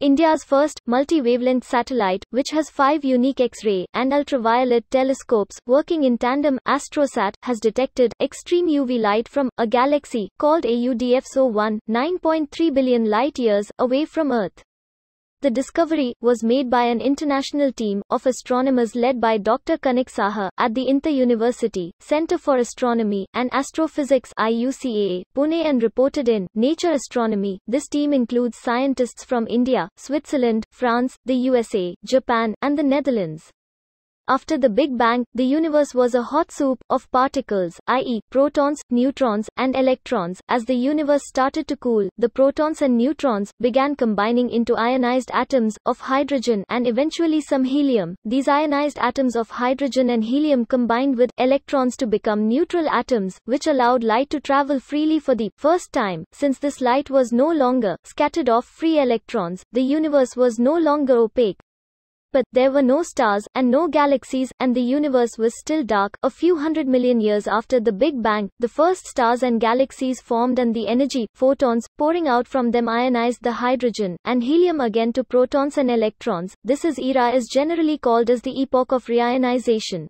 India's first multi-wavelength satellite, which has five unique X-ray and ultraviolet telescopes working in tandem, AstroSat, has detected extreme UV light from a galaxy called AUDF SO1, 9.3 billion light-years away from Earth. The discovery was made by an international team of astronomers led by Dr. Kanik Saha at the Inter University Center for Astronomy and Astrophysics IUCAA, Pune and reported in Nature Astronomy. This team includes scientists from India, Switzerland, France, the USA, Japan, and the Netherlands. After the Big Bang, the universe was a hot soup of particles, i.e., protons, neutrons, and electrons. As the universe started to cool, the protons and neutrons began combining into ionized atoms of hydrogen and eventually some helium. These ionized atoms of hydrogen and helium combined with electrons to become neutral atoms, which allowed light to travel freely for the first time. Since this light was no longer scattered off free electrons, the universe was no longer opaque. But there were no stars, and no galaxies, and the universe was still dark. A few hundred million years after the Big Bang, the first stars and galaxies formed, and the energy, photons, pouring out from them ionized the hydrogen and helium again to protons and electrons. This is era is generally called as the epoch of reionization.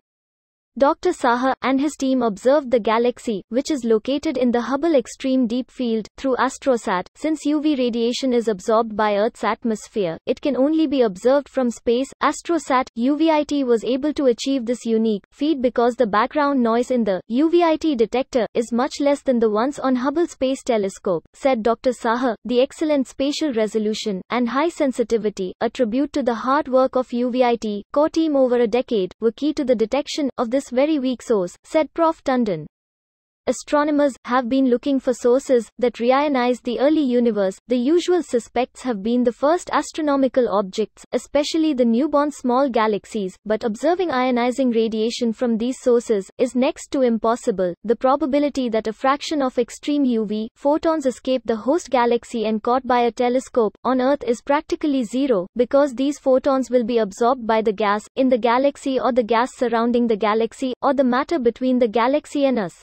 Dr. Saha and his team observed the galaxy, which is located in the Hubble Extreme Deep Field, through AstroSat. Since UV radiation is absorbed by Earth's atmosphere, it can only be observed from space. AstroSat UVIT was able to achieve this unique feat because the background noise in the UVIT detector is much less than the ones on Hubble Space Telescope, said Dr. Saha. The excellent spatial resolution and high sensitivity, a tribute to the hard work of UVIT core team over a decade, were key to the detection of this this very weak source, said Prof. Tandon astronomers have been looking for sources that reionize the early universe. The usual suspects have been the first astronomical objects, especially the newborn small galaxies, but observing ionizing radiation from these sources is next to impossible. The probability that a fraction of extreme UV photons escape the host galaxy and caught by a telescope on Earth is practically zero because these photons will be absorbed by the gas in the galaxy or the gas surrounding the galaxy or the matter between the galaxy and us.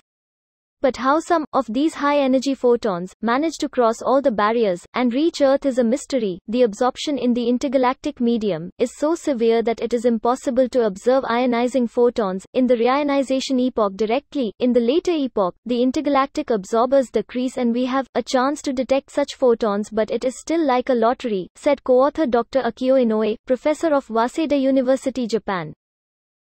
But how some of these high energy photons manage to cross all the barriers and reach Earth is a mystery. The absorption in the intergalactic medium is so severe that it is impossible to observe ionizing photons in the reionization epoch directly. In the later epoch, the intergalactic absorbers decrease and we have a chance to detect such photons, but it is still like a lottery, said co author Dr. Akio Inoue, professor of Waseda University, Japan.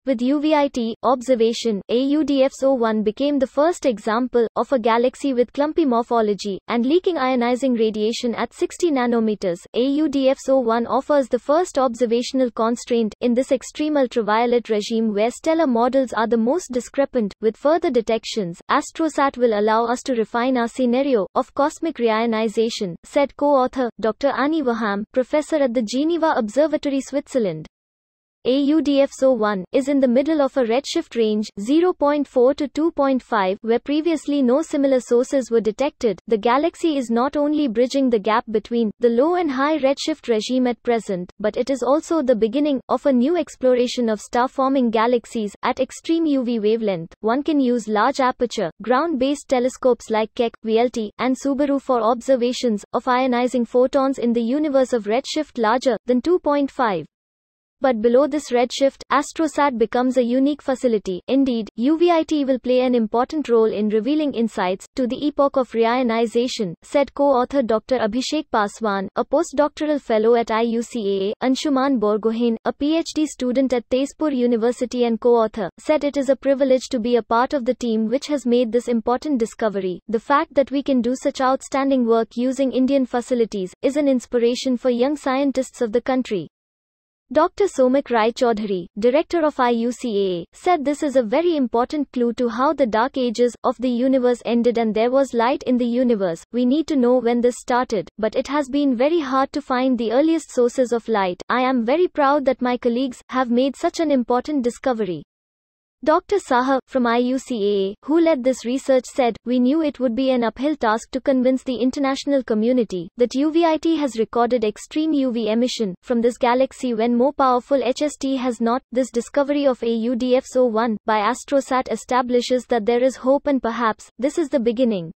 With UVIT observation, audf one became the first example of a galaxy with clumpy morphology and leaking ionizing radiation at 60 nanometers. audf one offers the first observational constraint in this extreme ultraviolet regime where stellar models are the most discrepant. With further detections, AstroSat will allow us to refine our scenario of cosmic reionization, said co-author Dr. Annie Waham, professor at the Geneva Observatory, Switzerland. AUDFSO1 is in the middle of a redshift range 0.4 to 2.5 where previously no similar sources were detected. The galaxy is not only bridging the gap between the low and high redshift regime at present, but it is also the beginning of a new exploration of star-forming galaxies at extreme UV wavelength. One can use large aperture ground-based telescopes like Keck, VLT, and Subaru for observations of ionizing photons in the universe of redshift larger than 2.5 but below this redshift, AstroSat becomes a unique facility. Indeed, UVIT will play an important role in revealing insights to the epoch of reionization, said co-author Dr. Abhishek Paswan, a postdoctoral fellow at IUCAA, Anshuman Borgohain, a PhD student at Tezpur University and co-author, said it is a privilege to be a part of the team which has made this important discovery. The fact that we can do such outstanding work using Indian facilities is an inspiration for young scientists of the country. Dr. Somik Rai Chaudhary, director of IUCAA, said this is a very important clue to how the dark ages of the universe ended and there was light in the universe. We need to know when this started, but it has been very hard to find the earliest sources of light. I am very proud that my colleagues have made such an important discovery. Dr. Saha, from IUCAA, who led this research said, We knew it would be an uphill task to convince the international community that UVIT has recorded extreme UV emission from this galaxy when more powerful HST has not. This discovery of AUDF01 by AstroSat establishes that there is hope and perhaps this is the beginning.